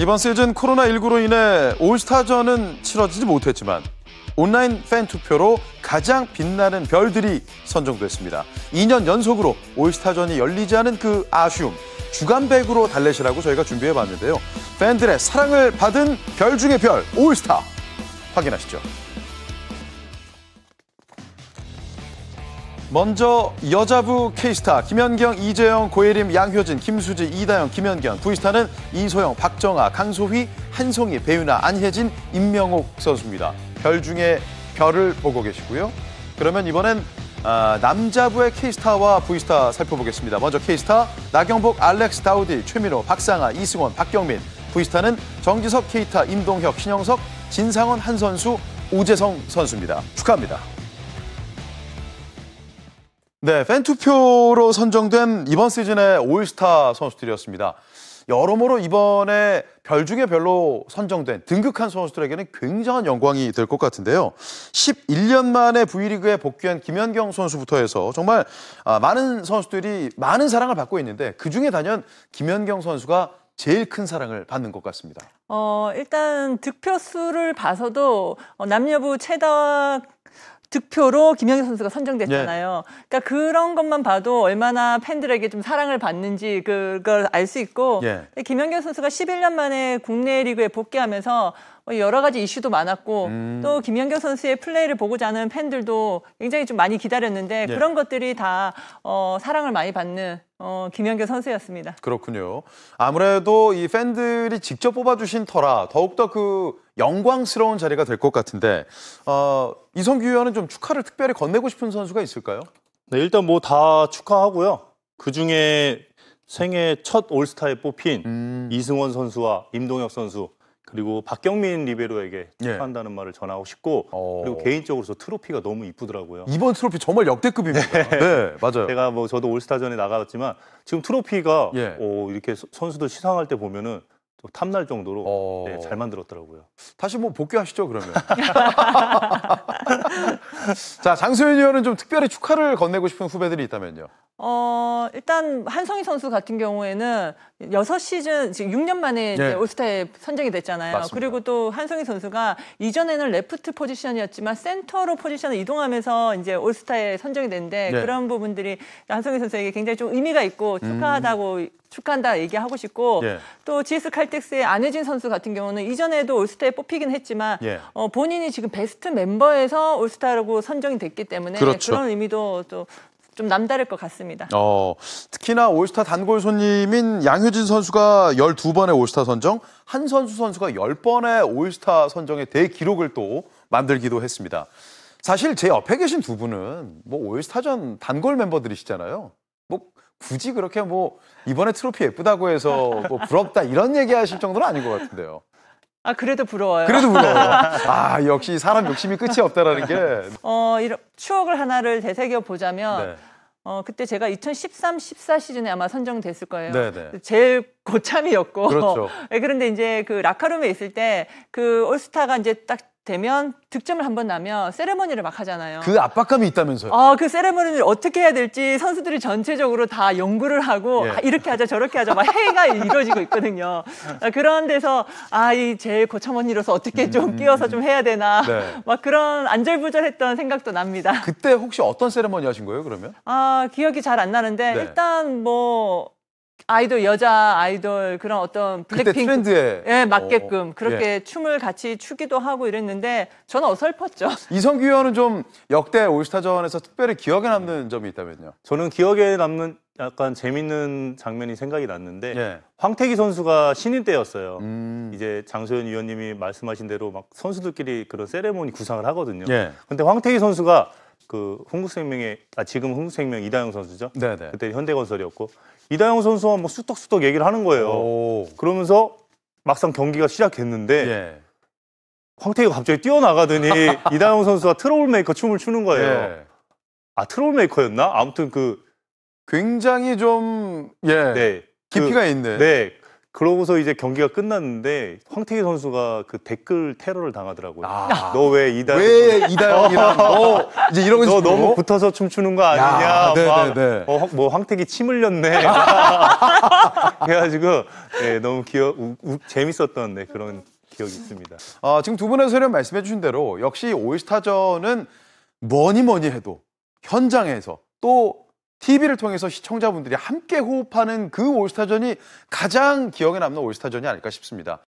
이번 시즌 코로나19로 인해 올스타전은 치러지지 못했지만 온라인 팬 투표로 가장 빛나는 별들이 선정됐습니다. 2년 연속으로 올스타전이 열리지 않은 그 아쉬움, 주간백으로 달래시라고 저희가 준비해봤는데요. 팬들의 사랑을 받은 별 중의 별, 올스타. 확인하시죠. 먼저 여자부 K스타 김연경, 이재영, 고예림, 양효진, 김수지, 이다영, 김연경 부이스타는 이소영, 박정아, 강소희, 한송이, 배윤아, 안혜진, 임명옥 선수입니다. 별 중에 별을 보고 계시고요. 그러면 이번엔 아, 남자부의 K스타와 V스타 살펴보겠습니다. 먼저 K스타 나경복, 알렉스 다우디, 최민호, 박상아, 이승원, 박경민 V스타는 정지석, 케이타, 임동혁, 신영석, 진상원, 한선수, 오재성 선수입니다. 축하합니다. 네, 팬투표로 선정된 이번 시즌의 올스타 선수들이었습니다. 여러모로 이번에 별 중에 별로 선정된 등극한 선수들에게는 굉장한 영광이 될 것 같은데요. 11년 만에 V리그에 복귀한 김현경 선수부터 해서 정말 아, 많은 선수들이 많은 사랑을 받고 있는데 그중에 단연 김현경 선수가 제일 큰 사랑을 받는 것 같습니다. 어, 일단 득표수를 봐서도 어, 남녀부 최다 득표로 김영희 선수가 선정됐잖아요. 예. 그러니까 그런 것만 봐도 얼마나 팬들에게 좀 사랑을 받는지 그걸 알 수 있고 예. 김연경 선수가 11년 만에 국내 리그에 복귀하면서 뭐 여러 가지 이슈도 많았고 음. 또 김연경 선수의 플레이를 보고자 하는 팬들도 굉장히 좀 많이 기다렸는데 예. 그런 것들이 다 어, 사랑을 많이 받는 어, 김연경 선수였습니다. 그렇군요. 아무래도 이 팬들이 직접 뽑아주신 터라 더욱더 그 영광스러운 자리가 될 것 같은데 어, 이성규 의원은 좀 축하를 특별히 건네고 싶은 선수가 있을까요? 네, 일단 뭐 다 축하하고요. 그 중에 생애 첫 올스타에 뽑힌 음. 이승원 선수와 임동혁 선수 그리고 박경민 리베로에게 예. 축하한다는 예. 말을 전하고 싶고 오. 어. 그리고 개인적으로 저 트로피가 너무 이쁘더라고요. 이번 트로피 정말 역대급입니다. 네, 네 맞아요. 제가 뭐 저도 올스타전에 나갔지만 지금 트로피가 예. 어, 이렇게 선수들 시상할 때 보면은 좀 탐날 정도로 어... 네, 잘 만들었더라고요. 다시 뭐 복귀하시죠 그러면. 자 장소연 의원은 좀 특별히 축하를 건네고 싶은 후배들이 있다면요. 어, 일단 한성희 선수 같은 경우에는 여섯 시즌 지금 6년 만에 네. 올스타에 선정이 됐잖아요. 맞습니다. 그리고 또 한성희 선수가 이전에는 레프트 포지션이었지만 센터로 포지션을 이동하면서 이제 올스타에 선정이 됐는데 네. 그런 부분들이 한성희 선수에게 굉장히 좀 의미가 있고 음. 축하하다고 음. 축하한다 얘기하고 싶고 예. 또 GS 칼텍스의 안혜진 선수 같은 경우는 이전에도 올스타에 뽑히긴 했지만 예. 어, 본인이 지금 베스트 멤버에서 올스타라고 선정이 됐기 때문에 그렇죠. 그런 의미도 또좀 남다를 것 같습니다. 어, 특히나 올스타 단골 손님인 양효진 선수가 12번의 올스타 선정, 한 선수 선수가 10번의 올스타 선정의 대기록을 또 만들기도 했습니다. 사실 제 옆에 계신 두 분은 뭐 올스타전 단골 멤버들이시잖아요. 뭐 굳이 그렇게 뭐 이번에 트로피 예쁘다고 해서 뭐 부럽다 이런 얘기하실 정도는 아닌 것 같은데요. 아 그래도 부러워요. 그래도 부러워아 역시 사람 욕심이 끝이 없다라는 게. 어 이런 추억을 하나를 되새겨 보자면. 네. 어 그때 제가 2013, 14 시즌에 아마 선정됐을 거예요. 네네. 네. 제일 고참이었고. 그렇죠. 예, 그런데 이제 그 라카룸에 있을 때 그 올스타가 이제 딱 되면 득점을 한번 나면 세레머니를 막 하잖아요. 그 압박감이 있다면서요? 아, 그 세레머니를 어떻게 해야 될지 선수들이 전체적으로 다 연구를 하고 예. 아, 이렇게 하자 저렇게 하자 막 회의가 이루어지고 있거든요. 아, 그런 데서 아, 이 제일 고참언니로서 어떻게 좀 음. 끼워서 좀 해야 되나 네. 막 그런 안절부절했던 생각도 납니다. 그때 혹시 어떤 세레머니 하신 거예요, 그러면? 아, 기억이 잘 안 나는데 네. 일단 뭐 아이돌 여자 아이돌 그런 어떤 블랙핑크 예 맞게끔 어, 어, 그렇게 예. 춤을 같이 추기도 하고 이랬는데 저는 어설펐죠. 이성규 의원은 좀 역대 올스타전에서 특별히 기억에 남는 점이 있다면요? 저는 기억에 남는 약간 재밌는 장면이 생각이 났는데 예. 황태기 선수가 신인 때였어요. 음. 이제 장소연 위원님이 말씀하신 대로 막 선수들끼리 그런 세레모니 구상을 하거든요. 예. 근데 황태기 선수가 그 흥국생명의 아 지금 흥국생명 이다영 선수죠. 네네. 네. 그때 현대건설이었고 이다영 선수와 뭐 쑥덕쑥덕 얘기를 하는 거예요. 오. 그러면서 막상 경기가 시작했는데 예. 황태희가 갑자기 뛰어나가더니 이다영 선수가 트롤메이커 춤을 추는 거예요. 예. 아 트롤메이커였나? 아무튼 그 굉장히 좀 예. 네. 그 깊이가 그, 있네. 네. 그러고서 이제 경기가 끝났는데 황태기 선수가 그 댓글 테러를 당하더라고요. 아. 너왜 이달왜이다이랑너 어. 뭐 이제 이런 너 너무 붙어서 춤추는 거 아니냐? 네네네. 네, 네. 어, 뭐 황태기 침 흘렸네. 그래가지고 네, 너무 귀여 우, 우, 재밌었던 네, 그런 기억이 있습니다. 아, 지금 두 분의 소련 말씀해주신 대로 역시 올스타전은 뭐니 뭐니 해도 현장에서 또 TV를 통해서 시청자분들이 함께 호흡하는 그 올스타전이 가장 기억에 남는 올스타전이 아닐까 싶습니다.